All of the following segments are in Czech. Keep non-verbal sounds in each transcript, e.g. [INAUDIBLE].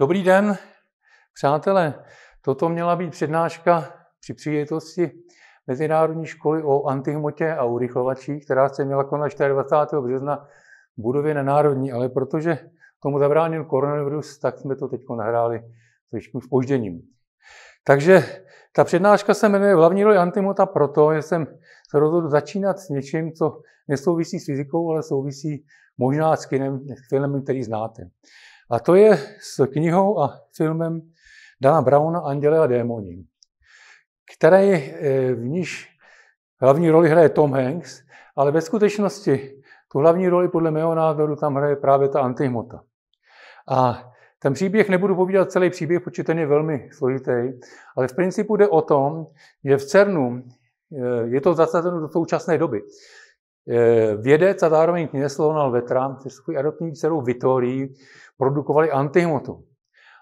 Dobrý den, přátelé. Toto měla být přednáška při příležitosti Mezinárodní školy o antihmotě a urychlovačích, která se měla konat 24. března v budově na Národní, ale protože tomu zabránil koronavirus, tak jsme to teď nahráli trošku spožděním. Takže ta přednáška se jmenuje v hlavní roli antimota proto, že jsem se rozhodl začínat s něčím, co nesouvisí s fyzikou, ale souvisí možná s kinem, filmem, který znáte. A to je s knihou a filmem Dana Brauna Anděle a démoni, který eh, v níž hlavní roli hraje Tom Hanks, ale ve skutečnosti tu hlavní roli podle mého názoru tam hraje právě ta antihmota. A ten příběh, nebudu povídat celý příběh, protože ten je velmi složitý, ale v principu jde o tom, že v CERNu eh, je to zasazeno do současné doby. Eh, vědec a zároveň kněz Lonal Vetram se svou adoptní dcerou Vitorií produkovali antihmotu.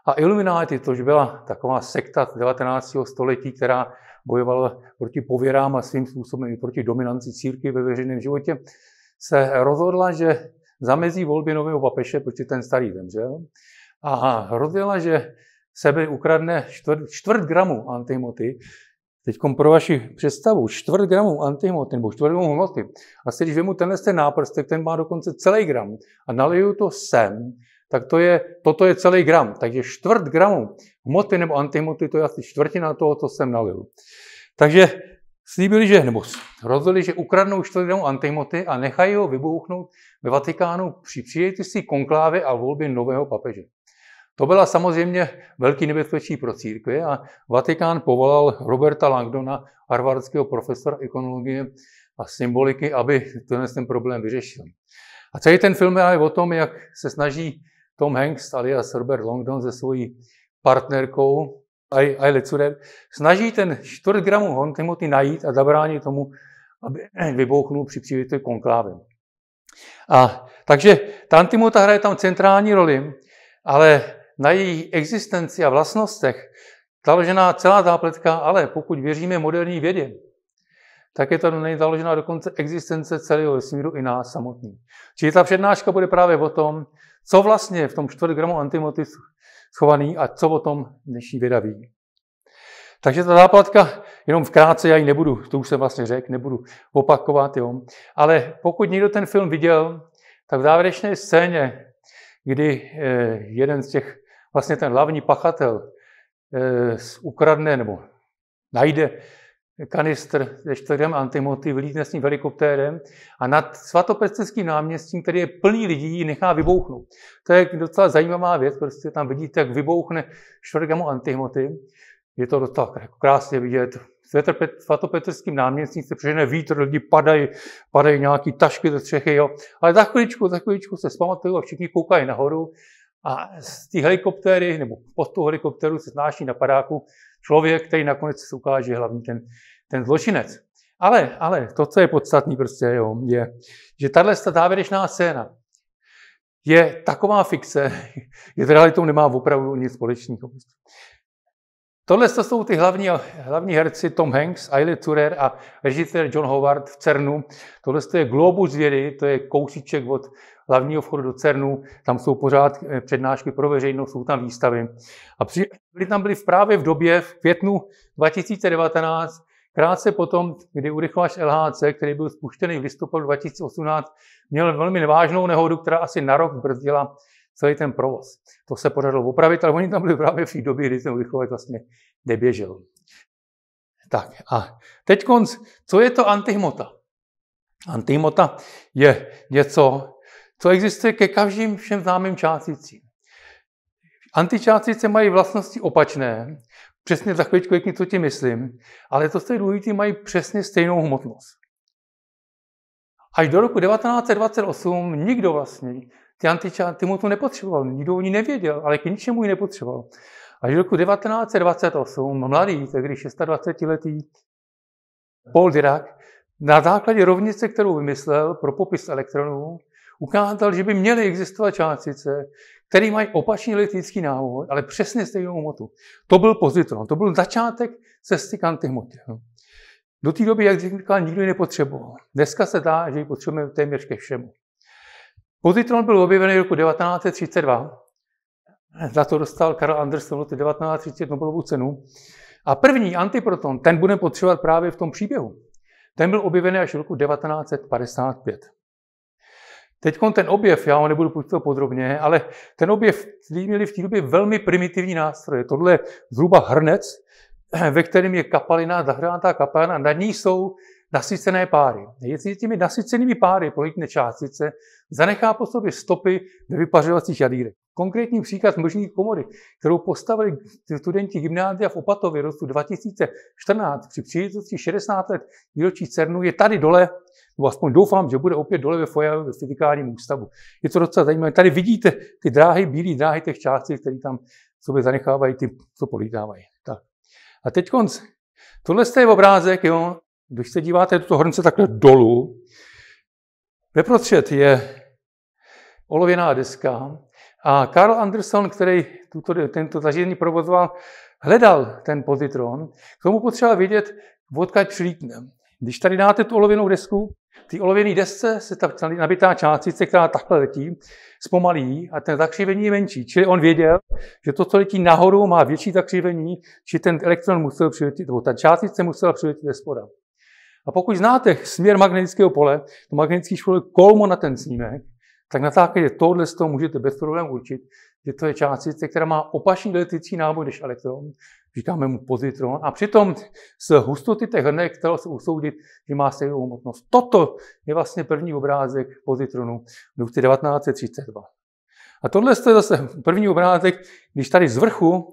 A Illuminati, tož byla taková sekta 19. století, která bojovala proti pověrám a svým způsobem i proti dominanci círky ve veřejném životě, se rozhodla, že zamezí volby nového papeše, protože ten starý zemřel, a rozhodla, že sebe ukradne čtvrt, čtvrt gramu antimoty Teď pro vaši představu, čtvrt gramů antihmot nebo čtvrt gramů hmoty, a když vemu tenhle ten náprstek, ten má dokonce celý gram a naliju to sem, tak to je, toto je celý gram. Takže čtvrt gramu hmoty nebo antihmoty, to je asi čtvrtina toho, co jsem nalil. Takže slíbili, že, nebo rozhodli, že ukradnou čtvrt gramu antihmoty a nechají ho vybouchnout ve Vatikánu při přijetí si konklávy a volby nového papeže. To byla samozřejmě velký nebezpečí pro církvi a Vatikán povolal Roberta Langdona, harvardského profesora ekonomie a symboliky, aby tenhle ten problém vyřešil. A celý ten film je o tom, jak se snaží Tom Hanks, alias Robert Langdon, se svojí partnerkou Aile Curer, snaží ten čtvrt gramů hontemoty najít a zabránit tomu, aby [CLEARS THROAT] vybouchnul při příležitosti konklávy. A takže antimota hraje tam centrální roli, ale na jejich existenci a vlastnostech založená celá zápletka, ale pokud věříme moderní vědě, tak je tady založená dokonce existence celého vesmíru i nás samotný. Čili ta přednáška bude právě o tom, co vlastně v tom gramu antimoty schovaný a co o tom dnešní věda ví. Takže ta záplatka, jenom krátce, já ji nebudu, to už jsem vlastně řekl, nebudu opakovat, jo. Ale pokud někdo ten film viděl, tak v závěrečné scéně, kdy eh, jeden z těch vlastně ten hlavní pachatel eh, ukradne nebo najde kanistr se čtyřem antimoty, vylítne s ním helikoptérem a nad svatopesterským náměstím, který je plný lidí, nechá vybouchnout. To je docela zajímavá věc, prostě tam vidíte, jak vybouchne čtvergamu antimoty. Je to docela krásně vidět. Svatopetrským náměstím se přežene vítr, lidi padají, padají nějaký tašky do střechy, jo. Ale za chviličku, za chviličku se zpamatuju a všichni koukají nahoru a z té helikoptéry, nebo pod tu helikoptéru se znáší na padáku člověk, který nakonec se ukáže hlavní ten, ten zločinec. Ale, ale to, co je podstatný prostě, jo, je, že tahle závěrečná scéna je taková fikce, [LAUGHS] že s realitou nemá opravdu nic společného. Tohle jsou ty hlavní, hlavní herci Tom Hanks, Ailey Turer a režisér John Howard v CERNu. Tohle je globus vědy, to je kousíček od hlavního vchodu do CERNu, tam jsou pořád eh, přednášky pro veřejnost, jsou tam výstavy. A při, byli tam byli právě v době, v květnu 2019, krátce potom, kdy urychlovač LHC, který byl spuštěný v listopadu 2018, měl velmi nevážnou nehodu, která asi na rok brzdila celý ten provoz. To se podařilo opravit, ale oni tam byli právě v té době, kdy ten urychlovač vlastně neběžel. Tak a teď konc, co je to antihmota? Antihmota je něco, co existuje ke každým všem známým částicím. Antičástice mají vlastnosti opačné, přesně za chvíličku, jak to tím myslím, ale to stejné důležité mají přesně stejnou hmotnost. Až do roku 1928 nikdo vlastně ty antičástice mu to nepotřeboval, nikdo o ní nevěděl, ale k ničemu ji nepotřeboval. Až do roku 1928 mladý, tehdy 26-letý Paul Dirac na základě rovnice, kterou vymyslel pro popis elektronů, ukázal, že by měly existovat částice, které mají opačný elektrický návod, ale přesně stejnou hmotu. To byl pozitron, to byl začátek cesty k antihmotě. Do té doby, jak říkal, nikdo ji nepotřeboval. Dneska se dá, že ji potřebujeme téměř ke všemu. Pozitron byl objevený v roku 1932. Za to dostal Karl Anderson roku 1930 Nobelovu cenu. A první antiproton, ten bude potřebovat právě v tom příběhu. Ten byl objevený až v roku 1955. Teď ten objev, já ho nebudu půjčovat podrobně, ale ten objev, měli v té době velmi primitivní nástroje. Tohle je zhruba hrnec, [CLEARS THROAT] ve kterém je kapalina, zahrátá kapalina, na ní jsou nasycené páry. Jestli těmi nasycenými páry pronikne částice, zanechá po sobě stopy ve vypařovacích jadírek. Konkrétní příklad možných komory, kterou postavili studenti gymnázia v Opatově v roce 2014 při příležitosti 60 let výročí CERNu, je tady dole nebo aspoň doufám, že bude opět dole ve foje ve fyzikálním ústavu. Je to docela zajímavé. Tady vidíte ty dráhy, bílé dráhy těch částí, které tam sobě zanechávají, ty, co polítávají. Tak. A teď konc. Tohle je obrázek, jo. Když se díváte do toho hrnce takhle dolů, veprostřed je olověná deska a Karl Anderson, který tuto, tento zařízení provozoval, hledal ten pozitron, k tomu potřeba vědět, odkud přilítne. Když tady dáte tu olověnou desku, v té olověné desce se ta nabitá částice, která takhle letí, zpomalí a ten zakřivení je menší. Čili on věděl, že to, co letí nahoru, má větší zakřivení, či ten elektron musel přiletět, nebo ta částice musela přiletět ze spoda. A pokud znáte směr magnetického pole, to magnetické pole kolmo na ten snímek, tak na základě tohle z toho můžete bez problémů určit, že to je částice, která má opačný elektrický náboj než elektron říkáme mu pozitron, a přitom z hustoty těch hrnek dalo se usoudit, že má stejnou hmotnost. Toto je vlastně první obrázek pozitronu v roce 1932. A tohle je zase první obrázek, když tady z vrchu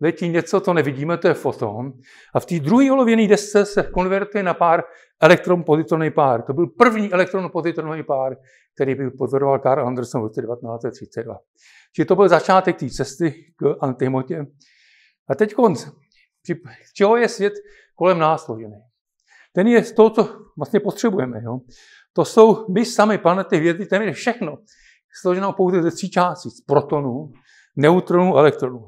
letí něco, to nevidíme, to je foton. A v té druhé olověné desce se konvertuje na pár elektron-pozitronový pár. To byl první elektron-pozitronový pár, který by pozoroval Karl Anderson v roce 1932. Čili to byl začátek té cesty k antihmotě. A teď konc. Čeho je svět kolem nás složený? Ten je z toho, co vlastně potřebujeme. Jo? To jsou my sami, planety, vědy, je všechno. složeno pouze ze tří částic. Protonů, neutronů, elektronů.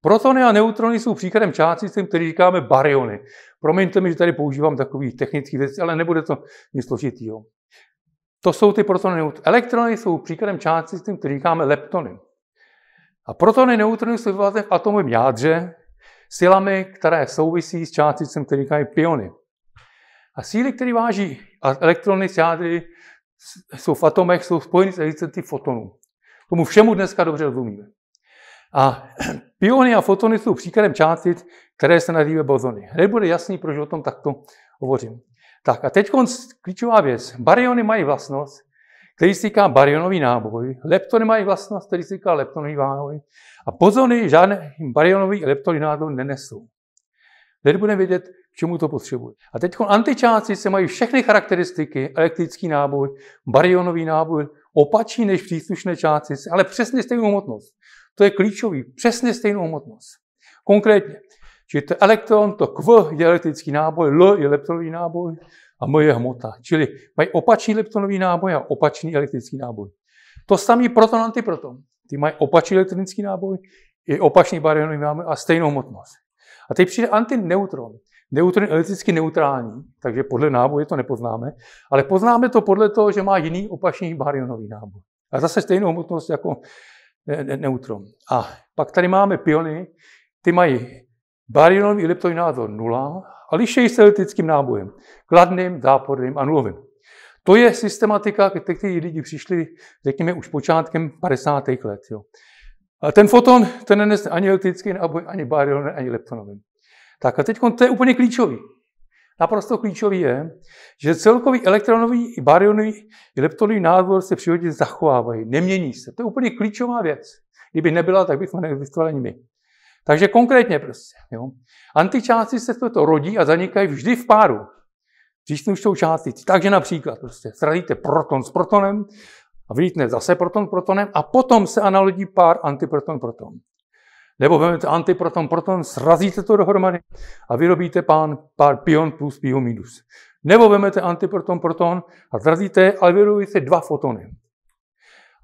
Protony a neutrony jsou příkladem částic, který říkáme baryony. Promiňte mi, že tady používám takový technický věc, ale nebude to nic složitýho. To jsou ty protony. Elektrony jsou příkladem částic, který říkáme leptony. A protony neutrony jsou vyvolané v atomovém jádře silami, které souvisí s částicem, které říkají piony. A síly, které váží elektrony z jádry, jsou v atomech, jsou spojeny s existencí fotonů. Tomu všemu dneska dobře rozumíme. A [CLEARS THROAT] piony a fotony jsou příkladem částic, které se nazývají bozony. Hned bude jasný, proč o tom takto hovořím. Tak a teď klíčová věc. Baryony mají vlastnost, který se říká barionový náboj. Leptony mají vlastnost, který se říká leptonový náboj. A pozony žádné barionový leptonový náboj nenesou. Teď budeme vědět, k čemu to potřebuje. A teď antičáci se mají všechny charakteristiky, elektrický náboj, barionový náboj, opačný než příslušné částice, ale přesně stejnou hmotnost. To je klíčový, přesně stejnou hmotnost. Konkrétně, Čili to elektron, to kv je elektrický náboj, l je leptonový náboj, a moje hmota. Čili mají opačný leptonový náboj a opačný elektrický náboj. To samý proton antiproton. Ty mají opačný elektronický náboj i opačný baryonový náboj a stejnou hmotnost. A teď přijde antineutron. Neutron je elektricky neutrální, takže podle náboje to nepoznáme, ale poznáme to podle toho, že má jiný opačný baryonový náboj. A zase stejnou hmotnost jako neutron. A pak tady máme piony, ty mají Barionový leptoinázor nula, a lišejí se elektrickým nábojem, kladným, záporným a nulovým. To je systematika, ke které lidi přišli, řekněme, už počátkem 50. let. Jo. A ten foton, ten není ani elektrický náboj, ani barionový, ani leptonový. Tak a teď to je úplně klíčový. Naprosto klíčový je, že celkový elektronový, barionový i leptonový názor se přírodě zachovávají, nemění se. To je úplně klíčová věc. Kdyby nebyla, tak bychom neexistovali ani my. Takže konkrétně prostě. Jo. Antičásti se toto rodí a zanikají vždy v páru. už jsou části. Takže například prostě sradíte proton s protonem a vylítne zase proton protonem a potom se analogí pár antiproton-proton. Nebo vezmete antiproton-proton, srazíte to dohromady a vyrobíte pán, pár pion plus pion minus. Nebo vezmete antiproton-proton a srazíte, ale vyrobíte dva fotony.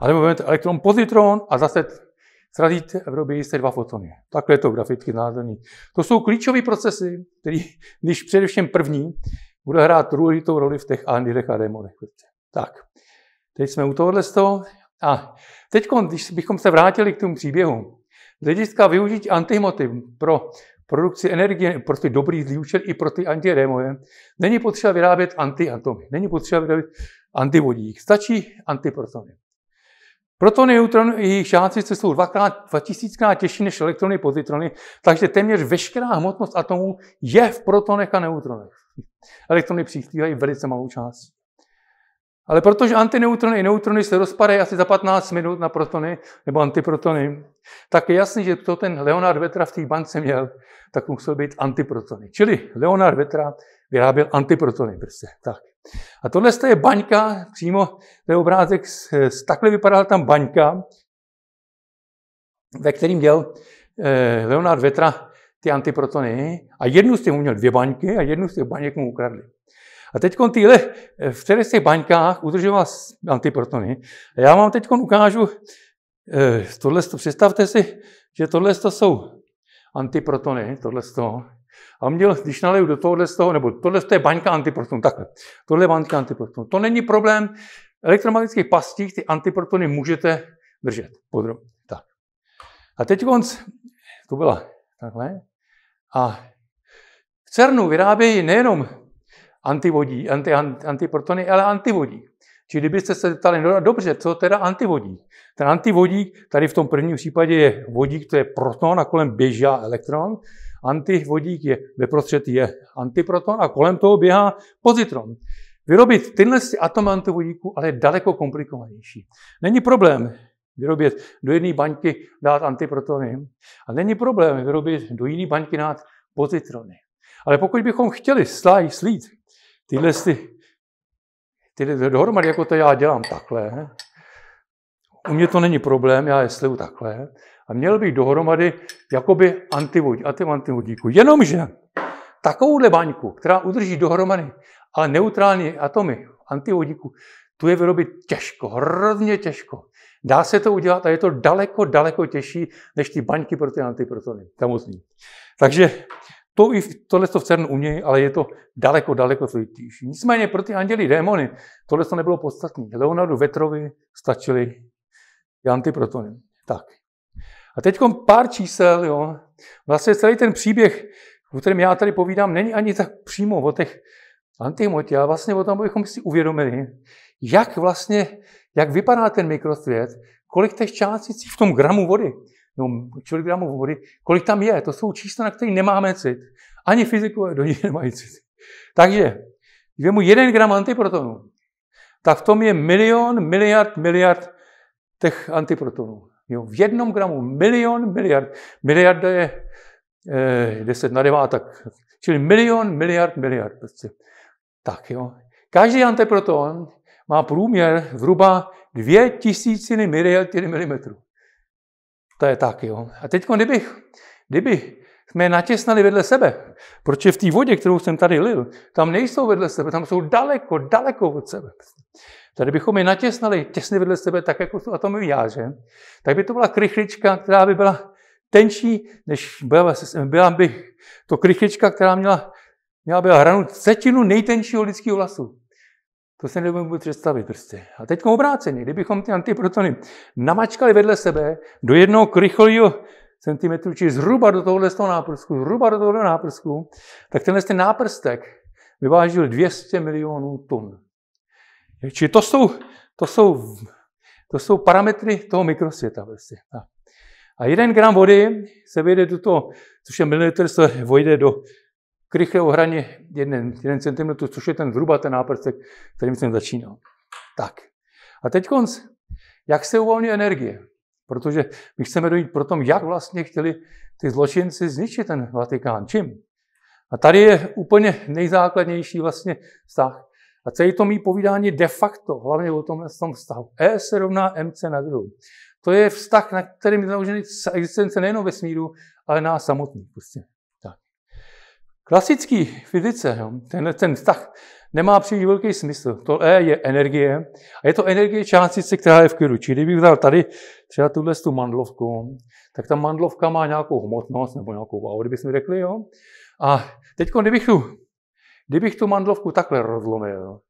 A nebo vezmete elektron-pozitron a zase srazíte v robě jste dva fotony. Takhle je to graficky znázorní. To jsou klíčové procesy, které, když především první, bude hrát důležitou roli v těch andidech a démonech. Tak, teď jsme u tohohle toho. A teď, když bychom se vrátili k tomu příběhu, z hlediska využití antihmoty pro produkci energie pro ty dobrý zlý účel i pro ty antidémoje, není potřeba vyrábět antiatomy, není potřeba vyrábět antivodík, stačí antiprotony. Protony, neutrony, jejich žáci jsou dvakrát, 2000 krát těžší než elektrony, pozitrony, takže téměř veškerá hmotnost atomů je v protonech a neutronech. [LAUGHS] Elektrony přispívají velice malou část. Ale protože antineutrony i neutrony se rozpadají asi za 15 minut na protony nebo antiprotony, tak je jasný, že to ten Leonard Vetra v té bance měl, tak musel být antiprotony. Čili Leonard Vetra vyráběl antiprotony prostě. Tak. A tohle je baňka, přímo to obrázek, takhle vypadala tam baňka, ve kterým děl eh, Leonard Vetra ty antiprotony a jednu z těch měl dvě baňky a jednu z těch baňek mu ukradli. A teď tyhle eh, v těch, těch baňkách udržoval antiprotony. A já vám teď ukážu, eh, tohle, představte si, že tohle jsou antiprotony, tohle z toho. A měl, když naliju do tohohle z toho, nebo tohle to je baňka antiproton, takhle. Tohle je baňka antiproton. To není problém elektromagnetických pastích, ty antiprotony můžete držet podrobně. Tak. A teď konc, to byla takhle. A v CERNu vyrábějí nejenom antivodí, anti, anti, antiprotony, ale antivodí. Či kdybyste se ptali, no dobře, co teda antivodík? Ten antivodík, tady v tom prvním případě je vodík, to je proton a kolem běžá elektron. Antivodík je ve je antiproton a kolem toho běhá pozitron. Vyrobit tyhle atom antivodíku ale je daleko komplikovanější. Není problém vyrobit do jedné baňky dát antiprotony a není problém vyrobit do jiné baňky dát pozitrony. Ale pokud bychom chtěli slít tyhle ty dohromady, jako to já dělám takhle. U mě to není problém, já je sliju takhle. A měl bych dohromady jakoby antivodík, antivodíku. Jenomže takovouhle baňku, která udrží dohromady, ale neutrální atomy antivodíku, tu je vyrobit těžko, hrozně těžko. Dá se to udělat a je to daleko, daleko těžší než ty baňky pro ty antiprotony, tamozní. Takže to i tohle v CERN umějí, ale je to daleko, daleko složitější. Nicméně pro ty anděly, démony, tohle to nebylo podstatné. Leonardu Vetrovi stačily ty antiprotony. Tak. A teď pár čísel, jo. Vlastně celý ten příběh, o kterém já tady povídám, není ani tak přímo o těch antihmotě, ale vlastně o tom, abychom si uvědomili, jak vlastně, jak vypadá ten mikrosvět, kolik těch částic v tom gramu vody, nebo kilogramů vody, kolik tam je. To jsou čísla, na které nemáme cit. Ani fyzikové do nich nemají cit. Takže, když mu jeden gram antiprotonu, tak v tom je milion, miliard, miliard těch antiprotonů. Jo, v jednom gramu milion, miliard. Miliarda je eh, 10 na 9, tak, čili milion, miliard, miliard. Prostě. Tak jo. Každý antiproton má průměr zhruba dvě tisíciny miliardy milimetrů. To je tak, jo. A teď, kdybych, kdyby jsme je natěsnali vedle sebe, proč je v té vodě, kterou jsem tady lil, tam nejsou vedle sebe, tam jsou daleko, daleko od sebe. Tady bychom je natěsnali těsně vedle sebe, tak jako jsou atomový jáře, tak by to byla krychlička, která by byla tenčí, než byla, byla by to krychlička, která měla, měla byla hranu třetinu nejtenčího lidského vlasu. To se vůbec představit prostě. A teď obráceně, kdybychom ty antiprotony namačkali vedle sebe do jednoho krycholího centimetru, či zhruba do tohohle z toho náprsku, zhruba do tohohle náprsku, tak tenhle ten náprstek vyvážil 200 milionů tun. Či to jsou, to jsou, to jsou parametry toho mikrosvěta. Prostě. A jeden gram vody se vyjde do toho, což je mililitr, se vojde do k rychle ohraně 1 cm, což je ten zhruba ten náprstek, kterým jsem začínal. Tak. A teď konc. Jak se uvolní energie? Protože my chceme dojít pro tom, jak vlastně chtěli ty zločinci zničit ten Vatikán. Čím? A tady je úplně nejzákladnější vlastně vztah. A celý to mý povídání de facto, hlavně o tomhle tom vztahu. E se rovná MC na druhou. To je vztah, na kterým je založený existence nejenom vesmíru, ale nás samotných. Prostě. Klasický fyzice jo, ten, ten vztah nemá příliš velký smysl. To E je energie a je to energie částice, která je v klidu. Čili kdybych vzal tady třeba tuhle tu mandlovku, tak ta mandlovka má nějakou hmotnost nebo nějakou váhu, kdybychom řekli, jo. A teď, kdybych tu, kdybych tu mandlovku takhle rozlomil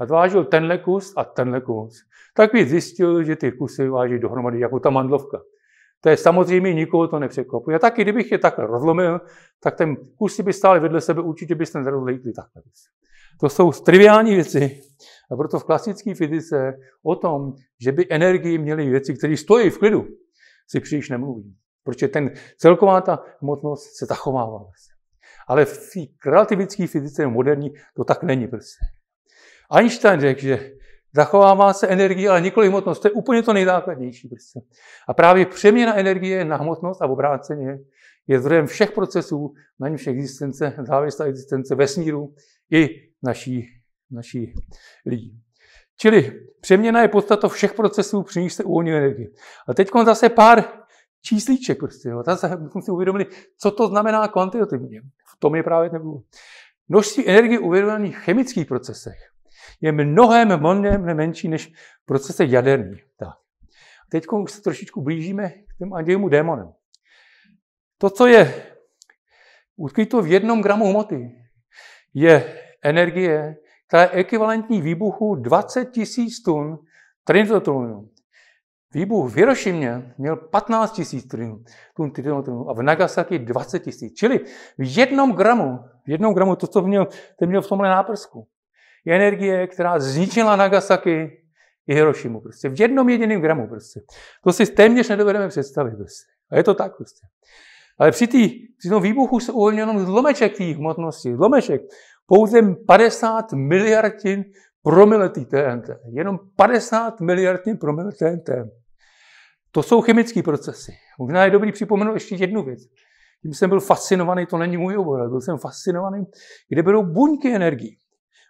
a zvážil tenhle kus a tenhle kus, tak bych zjistil, že ty kusy váží dohromady jako ta mandlovka. To je samozřejmě, nikoho to nepřekvapuje. A taky, kdybych je takhle rozlomil, tak ten kusy by stály vedle sebe, určitě by se nerozlítli takhle. To jsou triviální věci, a proto v klasické fyzice o tom, že by energii měly věci, které stojí v klidu, si příliš nemluví. Protože ten celková ta hmotnost se zachovává. Vlastně. Ale v relativické fyzice moderní to tak není prostě. Einstein řekl, že Zachovává se energie, ale nikoli hmotnost. To je úplně to nejzákladnější. Prostě. A právě přeměna energie na hmotnost a obráceně je zdrojem všech procesů, na všech existence, závislá existence vesmíru i naší, naší lidí. Čili přeměna je podstata všech procesů, při níž se uvolňuje energie. A teď zase pár číslíček. Prostě, jo. Zase bychom si uvědomili, co to znamená kvantitativně. V tom je právě ten Množství energie uvědomených v chemických procesech je mnohem, mnohem menší než v procese jaderný. Tak. teď už se trošičku blížíme k těm andělům démonem. To, co je ukryto v jednom gramu hmoty, je energie, která je ekvivalentní výbuchu 20 000 tun trinitotonu. Výbuch v Hirošimě měl 15 000 tun trinitonu a v Nagasaki 20 000. Čili v jednom gramu, v jednom gramu to, co měl, ten měl v tomhle náprsku, je energie, která zničila Nagasaki i Hirošimu. Prostě. V jednom jediném gramu. Prostě. To si téměř nedovedeme představit. Prostě. A je to tak. Prostě. Ale při, tý, při tom výbuchu se uvolnil jenom zlomeček té hmotnosti. Zlomeček. Pouze 50 miliardin promile TNT. Jenom 50 miliardin promile TNT. To jsou chemické procesy. Možná je dobrý připomenout ještě jednu věc. Tím jsem byl fascinovaný, to není můj obor, ale byl jsem fascinovaný, kde budou buňky energii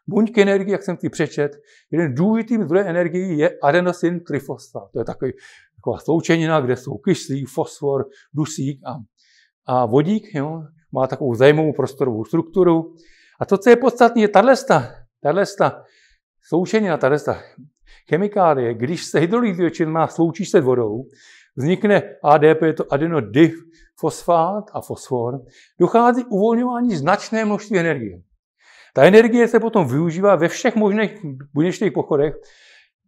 buňky energie, jak jsem ti přečet, jeden důležitý zdrojem energie je adenosin trifosfát. To je takový, taková sloučenina, kde jsou kyslík, fosfor, dusík a, a vodík. Jo? Má takovou zajímavou prostorovou strukturu. A to, co je podstatné, je tato sloučenina, tato chemikálie. Když se hydrolýzuje má sloučí se vodou, vznikne ADP, je to adenodifosfát a fosfor, dochází uvolňování značné množství energie. Ta energie se potom využívá ve všech možných buněčných pochodech,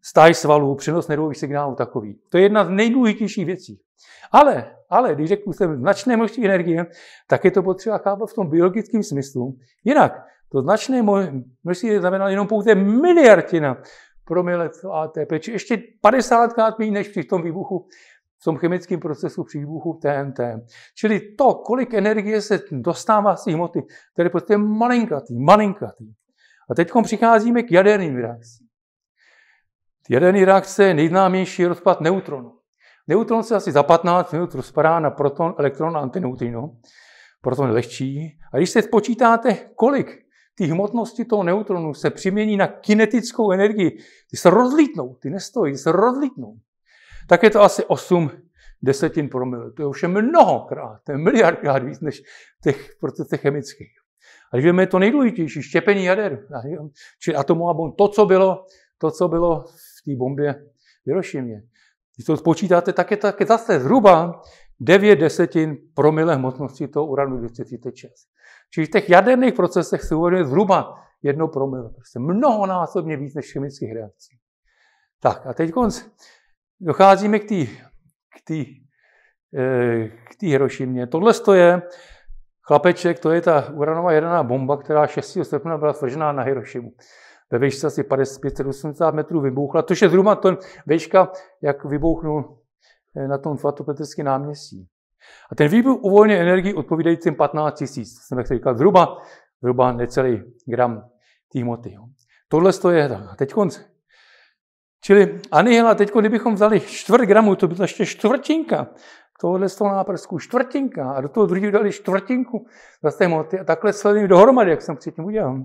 stáj svalů, přenos nervových signálů takový. To je jedna z nejdůležitějších věcí. Ale, ale když řeknu jsem značné množství energie, tak je to potřeba chápat v tom biologickém smyslu. Jinak, to značné množství znamená jenom pouze miliardina promile ATP, či ještě 50krát méně než při tom výbuchu v tom chemickém procesu příbuchu TNT. Čili to, kolik energie se dostává z hmoty, které je prostě malinkatý, malinkatý. A teď přicházíme k jaderným reakcím. Jaderný reakce je nejznámější rozpad neutronu. Neutron se asi za 15 minut rozpadá na proton, elektron a antineutrino. Proton je lehčí. A když se spočítáte, kolik ty hmotnosti toho neutronu se přimění na kinetickou energii, ty se rozlítnou, ty nestojí, ty se rozlítnou tak je to asi 8 desetin promile. To je už mnohokrát, to je miliardkrát víc než těch procesech chemických. A když je to nejdůležitější, štěpení jader, či atomová bomba, to, co bylo, to, co bylo v té bombě v Hirošimě. Když to spočítáte, tak je, tak je zase zhruba 9 desetin promile hmotnosti toho uranu 236. Čili v těch jaderných procesech se uvolňuje zhruba jedno promile. Prostě mnohonásobně víc než chemických reakcí. Tak a teď konc docházíme k té k tý, eh, k tý Hirošimě. Tohle je chlapeček, to je ta uranová jedená bomba, která 6. srpna byla svržená na Hirošimu. Ve výšce asi 580 metrů vybuchla, což je zhruba ten výška, jak vybouchnul eh, na tom svatopetrském náměstí. A ten výbuch uvolňuje energii odpovídajícím 15 tisíc, jsem jak říkal, zhruba, zhruba necelý gram té hmoty. Tohle je A Teď Čili anihila, teď kdybychom vzali čtvrt gramu, to by to ještě čtvrtinka Tohle z toho náprsku, čtvrtinka, a do toho druhého dali čtvrtinku zase hmoty a takhle sledujeme dohromady, jak jsem předtím udělal,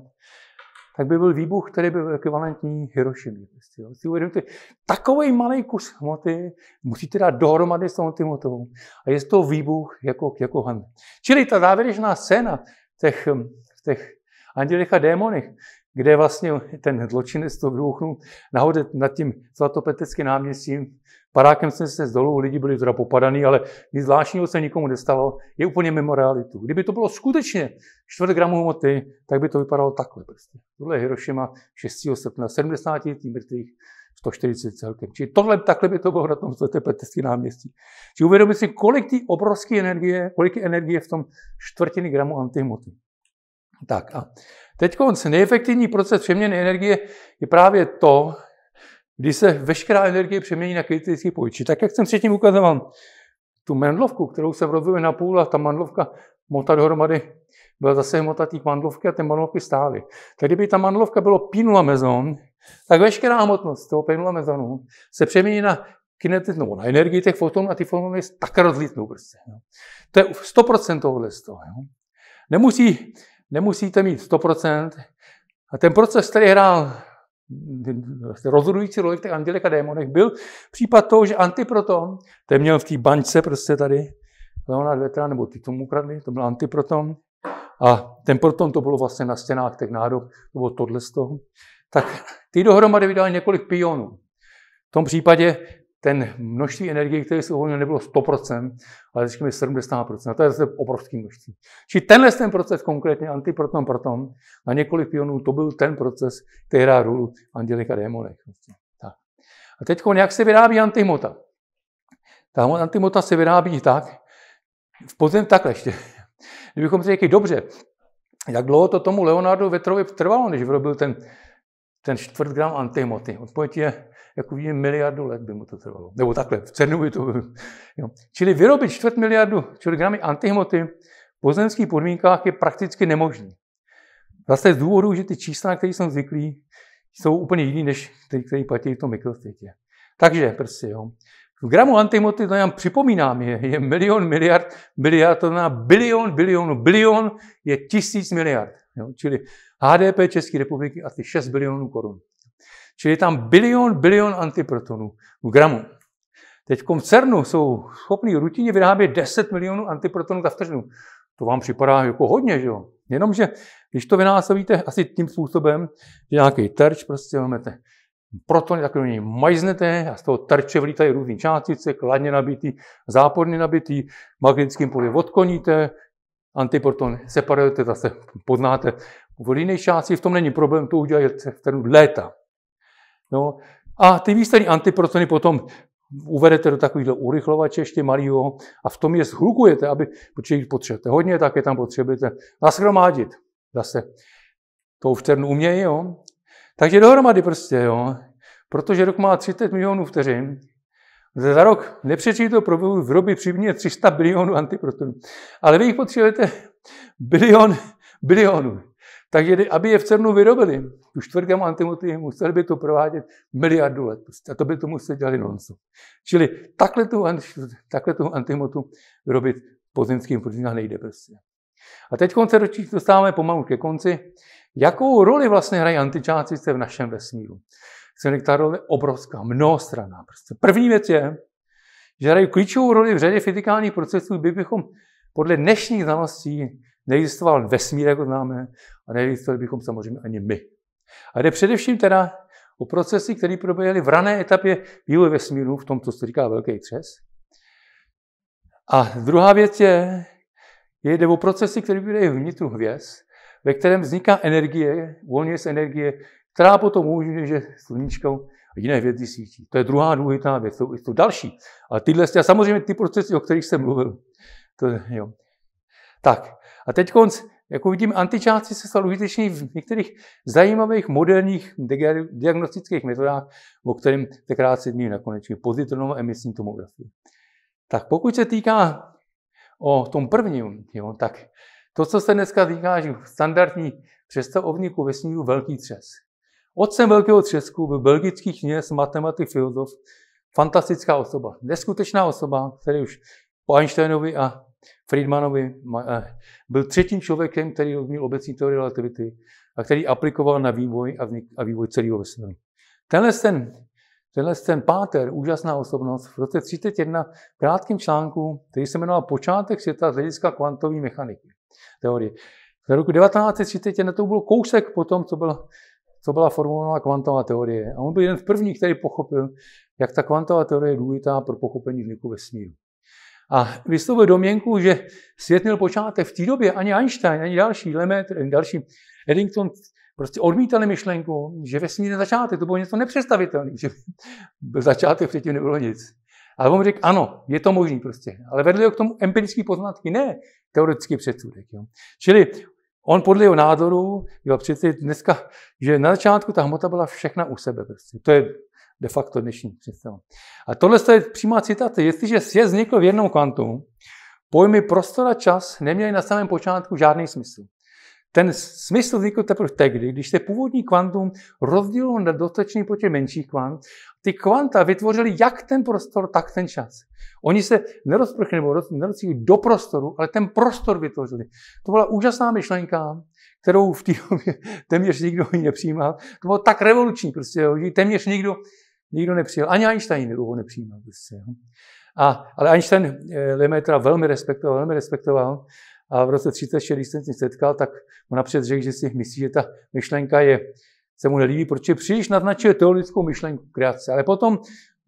tak by byl výbuch, který by byl ekvivalentní Hirošimi. Prostě, si uvědomte, takový malý kus hmoty musíte dát dohromady s tím hmotou A je to výbuch jako, jako han. Čili ta závěrečná scéna těch, těch andělech a démonech kde vlastně ten zločinec to vybuchnul nahoře nad tím svatopeteckým náměstím. Parákem jsem se z dolů, lidi byli teda popadaný, ale nic zvláštního se nikomu nestalo. Je úplně mimo realitu. Kdyby to bylo skutečně čtvrt gramu hmoty, tak by to vypadalo takhle. Prostě. Tohle je Hiroshima 6. srpna 70 mrtvých 140 celkem. Čili tohle, takhle by to bylo na tom svatopeteckém náměstí. Či uvědomit si, kolik ty obrovské energie, kolik energie v tom čtvrtiny gramu antihmoty. Tak a Teď nejefektivní proces přeměny energie je právě to, kdy se veškerá energie přemění na kritický pojči. Tak jak jsem předtím ukazoval tu mandlovku, kterou jsem rozbil na půl a ta mandlovka mota dohromady byla zase motatník mandlovky a ty mandlovky stály. Tak kdyby ta mandlovka bylo pínula mezon, tak veškerá hmotnost toho pínula mezonu se přemění na kinetickou, na energii těch fotonů a ty fotony tak rozlítnou prostě. To je 100% tohle z toho. Nemusí nemusíte mít 100%. A ten proces, který hrál rozhodující roli v těch andělech a démonech, byl případ toho, že antiproton, ten měl v té baňce prostě tady Leonard Vetra, nebo ty tomu ukradli, to byl antiproton. A ten proton, to bylo vlastně na stěnách těch nádob, to bylo tohle z toho. Tak ty dohromady vydali několik pionů. V tom případě ten množství energie, které se uvolnil, nebylo 100%, ale řekněme 70%. A to je zase obrovský množství. Či tenhle ten proces, konkrétně antiproton proton, na několik pionů, to byl ten proces, který hrá růl andělech a démonech. Tak. A teď, jak se vyrábí antimota. Ta antimota se vyrábí tak, v pozem takhle ještě. Kdybychom si řekli, dobře, jak dlouho to tomu Leonardo Vetrovi trvalo, než vyrobil ten, ten čtvrt gram antimoty? Odpověď je jako vidíme, miliardu let by mu to trvalo. Nebo takhle, v by to bylo. [LAUGHS] Jo. Čili vyrobit čtvrt miliardu kilogramy antihmoty v pozemských podmínkách je prakticky nemožné. Zase z důvodu, že ty čísla, na které jsem zvyklý, jsou úplně jiný, než ty, které platí v tom mikrosvětě. Takže prostě, jo. V gramu antimoty, to nám připomínám, je, je milion, miliard, miliard, to znamená bilion, bilion, bilion je tisíc miliard. Jo? Čili HDP České republiky asi 6 bilionů korun. Čili je tam bilion, bilion antiprotonů v gramu. Teď v CERNu jsou schopní rutině vyrábět 10 milionů antiprotonů za vteřinu. To vám připadá jako hodně, že jo? Jenomže, když to vynásobíte asi tím způsobem, že nějaký terč prostě máte protony tak do něj majznete a z toho terče vlítají různé částice, kladně nabitý, záporně nabitý, magnetickým polem odkoníte, antiproton separujete, zase poznáte v jiné části, v tom není problém, to udělají v léta. Jo? A ty výstavní antiprotony potom uvedete do takového urychlovače ještě malého a v tom je zhlukujete, aby, protože jich potřebujete hodně, tak je tam potřebujete nashromádit. Zase to v ten umějí, jo. Takže dohromady prostě, jo. Protože rok má 30 milionů vteřin, za rok to pro výroby přibližně 300 bilionů antiprotonů. Ale vy jich potřebujete bilion bilionů. Takže aby je v CERNu vyrobili, tu čtvrtému antimoty, museli by to provádět miliardu let. Prostě. A to by to museli dělat nonso. Čili takhle tu, takhle tu antimotu vyrobit v pozemských podmínkách nejde prostě. A teď konce dostáváme pomalu ke konci. Jakou roli vlastně hrají antičáci v našem vesmíru? Jsem ta role obrovská, mnohostraná. Prostě. První věc je, že hrají klíčovou roli v řadě fyzikálních procesů, kdybychom podle dnešních znalostí Neexistoval vesmír, jako známe, a neexistovali bychom samozřejmě ani my. A jde především teda o procesy, které proběhly v rané etapě vývoje vesmíru, v tom, co se říká velký třes. A druhá věc je, je jde o procesy, které byly vnitru hvězd, ve kterém vzniká energie, volně z energie, která potom umožňuje, že sluníčko a jiné hvězdy svítí. To je druhá důležitá věc, to, to další. A tyhle, a samozřejmě ty procesy, o kterých jsem mluvil. To, jo. Tak, a teď konc, jako vidím, antičáci se stali užiteční v některých zajímavých moderních diagnostických metodách, o kterým tekrát se dní nakonečně pozitronovou emisní tomografii. Tak pokud se týká o tom prvním, jo, tak to, co se dneska týká, že standardní přestav ovníku vesmíru velký třes. Otcem velkého třesku byl belgický kněz, matematik, filozof, fantastická osoba, neskutečná osoba, který už po Einsteinovi a Friedmanovi, eh, byl třetím člověkem, který měl obecní teorii relativity a který aplikoval na vývoj a, vznik, a vývoj celého vesmíru. Tenhle ten, tenhle ten páter, úžasná osobnost, v roce 31 v krátkém článku, který se jmenoval Počátek světa z hlediska kvantové mechaniky, teorie. V roku 1931 to byl kousek po tom, co byl co byla formulovaná kvantová teorie. A on byl jeden z prvních, který pochopil, jak ta kvantová teorie je důležitá pro pochopení vzniku vesmíru. A vyslovil domněnku, že svět měl počátek v té době, ani Einstein, ani další, Lemet, další Eddington, prostě odmítali myšlenku, že vesmír je začátek, to bylo něco nepředstavitelného, že začátek předtím nebylo nic. Ale on řekl, ano, je to možný prostě. Ale vedli ho k tomu empirické poznatky, ne teoretický předsudek. Jo. Čili on podle jeho názoru, jo, přeci dneska, že na začátku ta hmota byla všechna u sebe. Prostě. To je de facto dnešní představa. A tohle je přímá citace. Jestliže svět vznikl v jednom kvantu, pojmy prostor a čas neměly na samém počátku žádný smysl. Ten smysl vznikl teprve tehdy, když se původní kvantum rozdělilo na dostatečný počet menších kvant. Ty kvanta vytvořily jak ten prostor, tak ten čas. Oni se nerozprchli nebo nerozprchli do prostoru, ale ten prostor vytvořili. To byla úžasná myšlenka, kterou v té době [LAUGHS] téměř nikdo ji nepřijímal. To bylo tak revoluční, prostě, že téměř nikdo Nikdo nepřijel. Ani Einstein dlouho nepřijímal. Prostě, jo. A, ale Einstein eh, Lemaitra velmi respektoval, velmi respektoval. A v roce 36, když jsem s setkal, tak mu napřed řekl, že si myslí, že ta myšlenka je, se mu nelíbí, protože příliš naznačuje teologickou myšlenku kreace. Ale potom,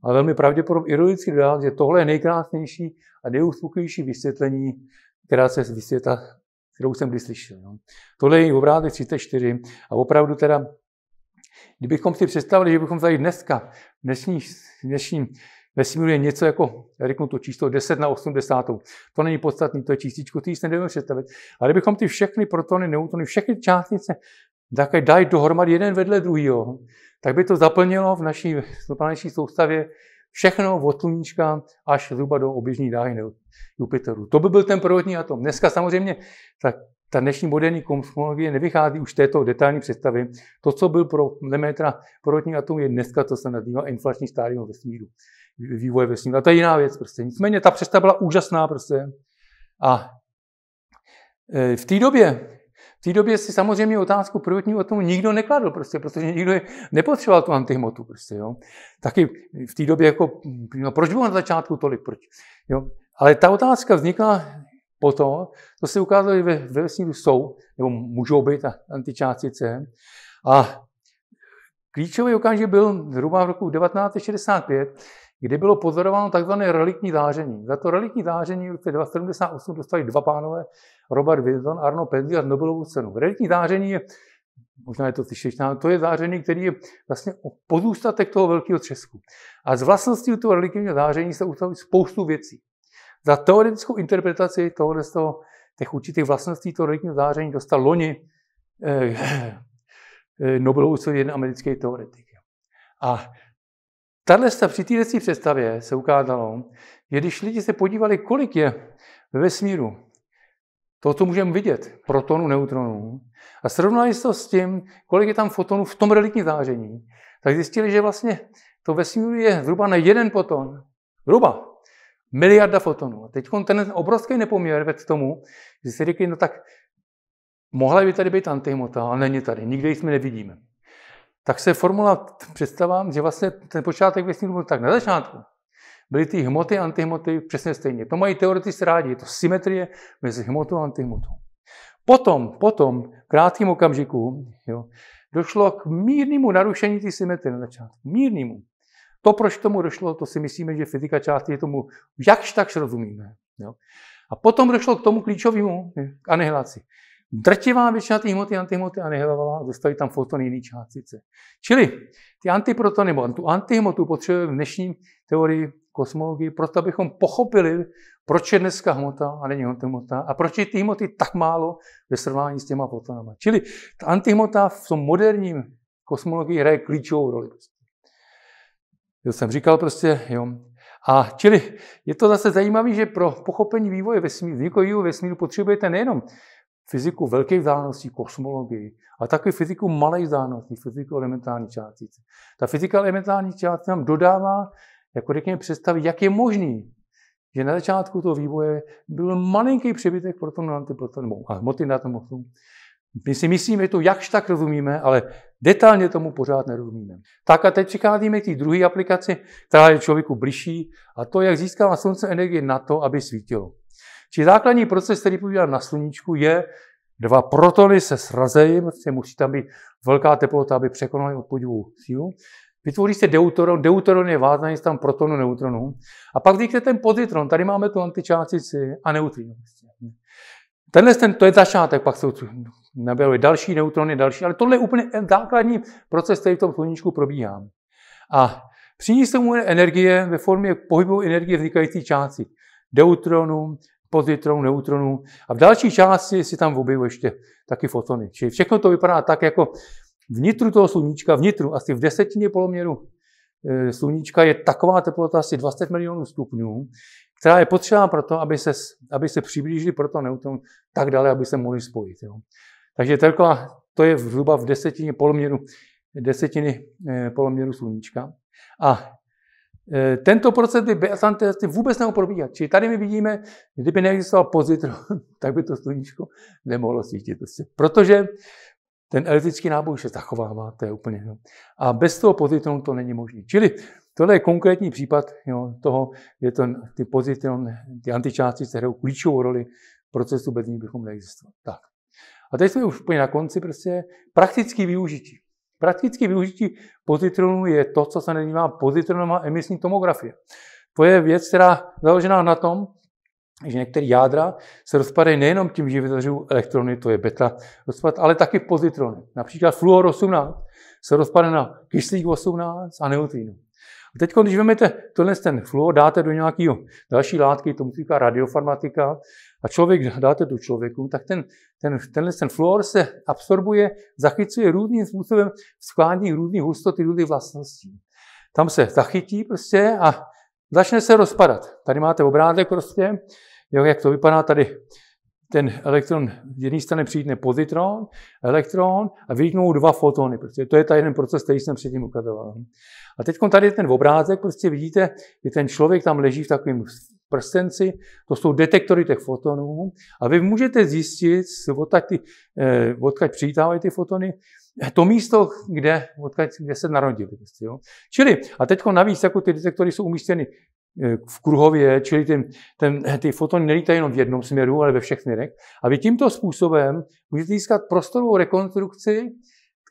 ale velmi pravděpodobně ironicky dodal, že tohle je nejkrásnější a nejúspokojivější vysvětlení kreace z vysvěta, kterou jsem kdy slyšel. No. Tohle je obrázek 34 a opravdu teda Kdybychom si představili, že bychom tady dneska dnešní, dnešním vesmíru je něco jako, já řeknu to číslo 10 na 80. To není podstatné, to je čístičko, ty si nevíme představit. Ale kdybychom ty všechny protony, neutrony, všechny částice také dají dohromady jeden vedle druhého, tak by to zaplnilo v naší planetní soustavě všechno od sluníčka až zhruba do oběžní dáhy Jupiteru. To by byl ten prvotní atom. Dneska samozřejmě ta ta dnešní moderní kosmologie nevychází už této detailní představy. To, co byl pro Lemaitre prvotní atom, je dneska, co se nazývá inflační stádium vesmíru, vývoje vesmíru. A to je jiná věc prostě. Nicméně ta představa byla úžasná prostě. A e, v té době v té době si samozřejmě otázku prvotní atomu nikdo nekladl, prostě, protože nikdo nepotřeboval tu antihmotu. Prostě, jo. Taky v té době, jako, no, proč bylo na začátku tolik? Proč? Jo. Ale ta otázka vznikla potom, to se ukázalo, že ve, ve vesmíru jsou, nebo můžou být antičástice. A klíčový okamžik byl zhruba v roku 1965, kdy bylo pozorováno tzv. relikní záření. Za to relikní záření v roce 1978 dostali dva pánové, Robert Wilson a Arno a Nobelovu cenu. Relikní záření je, možná je to slyšet, to je záření, který je vlastně pozůstatek toho velkého třesku. A z vlastností toho relikního záření se ustaví spoustu věcí. Za teoretickou interpretaci z toho, těch určitých vlastností teoretního záření dostal loni eh, eh Nobelovu cenu jeden americký teoretik. A tahle při té představě se ukázalo, že když lidi se podívali, kolik je ve vesmíru to, co můžeme vidět, protonů, neutronů, a srovnali to s tím, kolik je tam fotonů v tom realitním záření, tak zjistili, že vlastně to vesmíru je zhruba na jeden foton. Zhruba. Miliarda fotonů. A teď ten obrovský nepoměr ved tomu, že si řekli, no tak mohla by tady být antihmota, ale není tady, nikde jsme nevidíme. Tak se formula představám, že vlastně ten počátek vesmíru byl tak na začátku. Byly ty hmoty, antihmoty přesně stejně. To mají teoretici rádi, je to symetrie mezi hmotou a antihmotou. Potom, potom, v krátkém okamžiku, jo, došlo k mírnému narušení té symetrie na začátku. Mírnému. To, proč tomu došlo, to si myslíme, že fyzika části je tomu jakž takž rozumíme. Jo? A potom došlo k tomu klíčovému, eh, k anihilaci. Drtivá většina té hmoty antihmoty anihilovala a dostali tam fotony jiné částice. Čili ty antiprotony nebo tu antihmotu potřebujeme v dnešní teorii kosmologii, proto abychom pochopili, proč je dneska hmota a není antihmota a proč je ty hmoty tak málo ve srovnání s těma fotonama. Čili ta antihmota v tom moderním kosmologii hraje klíčovou roli. Jo, jsem říkal prostě, jo. A čili je to zase zajímavé, že pro pochopení vývoje vesmíru, vesmíru potřebujete nejenom fyziku velkých vzdáleností, kosmologii, ale taky fyziku malé vzdáleností, fyziku elementární částic. Ta fyzika elementární částic nám dodává, jako řekněme, představit, jak je možný, že na začátku toho vývoje byl malinký přebytek protonů na antiprotonů, a hmoty na tom my si myslíme, že to jakž tak rozumíme, ale detailně tomu pořád nerozumíme. Tak a teď přicházíme k té druhé aplikaci, která je člověku bližší, a to, jak získává slunce energie na to, aby svítilo. Či základní proces, který probíhá na sluníčku, je, dva protony se srazejí, protože musí tam být velká teplota, aby překonali odpudivou sílu. Vytvoří se deuteron, deuteron je vázaný tam protonu, neutronu. A pak vznikne ten pozitron, tady máme tu antičástici a neutrino. Tenhle ten, to je začátek, pak jsou nabaluje další neutrony, další, ale tohle je úplně základní proces, který v tom sluníčku probíhá. A přiníst tomu energie ve formě pohybu energie vznikající části deutronů, pozitronů, neutronů a v další části si tam objevují ještě taky fotony. Čili všechno to vypadá tak, jako vnitru toho sluníčka, vnitru asi v desetině poloměru e, sluníčka je taková teplota asi 20 milionů stupňů, která je potřeba pro to, aby se, aby se přiblížili proto neutron tak dále, aby se mohli spojit. Jo. Takže Terkola, to je zhruba v desetině poloměru, desetiny eh, poloměru sluníčka. A eh, tento proces by Beatlán testy vůbec nemohl probíhat. Čili tady my vidíme, kdyby neexistoval pozitron, [LAUGHS] tak by to sluníčko nemohlo svítit. Prostě protože ten elektrický náboj se zachovává, to je úplně no. A bez toho pozitronu to není možné. Čili tohle je konkrétní případ jo, toho, že to, ty pozitron, ty antičástice hrajou klíčovou roli procesu, bez nich bychom neexistovali. Tak. A teď jsme už úplně na konci, prostě praktické využití. Praktické využití pozitronu je to, co se nazývá pozitronová emisní tomografie. To je věc, která je založená na tom, že některé jádra se rozpadají nejenom tím, že vytvořují elektrony, to je beta rozpad, ale taky pozitrony. Například fluor 18 se rozpadne na kyslík 18 a neutrínu. A teď, když vezmete tenhle ten fluor, dáte do nějakého další látky, tomu říká radiofarmatika, a člověk dáte tu člověku, tak ten, ten, tenhle ten fluor se absorbuje, zachycuje různým způsobem v skládních různých hustoty, různých vlastností. Tam se zachytí prostě a začne se rozpadat. Tady máte obrázek prostě, jo, jak to vypadá tady ten elektron, z jedné strany přijde pozitron, elektron a vyjdou dva fotony. Prostě to je ta jeden proces, který jsem předtím ukazoval. A teď tady ten obrázek, prostě vidíte, že ten člověk tam leží v takovém prstenci, to jsou detektory těch fotonů a vy můžete zjistit, odkud, ty, eh, odkud přijítávají ty fotony, eh, to místo, kde, odkud, kde se narodili. Prostě, jo? Čili, a teď navíc jako ty detektory jsou umístěny eh, v kruhově, čili ten, ten, ty fotony nelítají jenom v jednom směru, ale ve všech směrech. A vy tímto způsobem můžete získat prostorovou rekonstrukci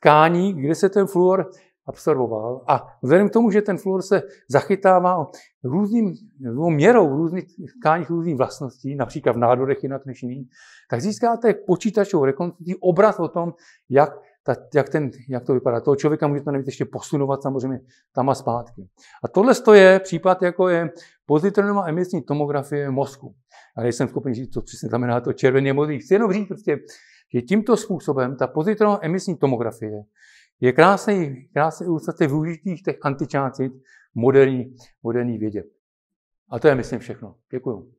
tkání, kde se ten fluor absorboval. A vzhledem k tomu, že ten fluor se zachytává různým měrou různých tkáních různých vlastností, například v nádorech jinak než jiný, tak získáte počítačovou rekonstrukci obraz o tom, jak, ta, jak, ten, jak to vypadá. Toho člověka můžete navíc ještě posunovat samozřejmě tam a zpátky. A tohle je případ, jako je pozitronová emisní tomografie mozku. Já nejsem schopen říct, co přesně znamená to červené modrý. Chci jenom říct prostě, že tímto způsobem ta pozitronová emisní tomografie je krásný, krásný ilustrace využití těch antičácit moderní, moderní vědě. A to je, myslím, všechno. Děkuju.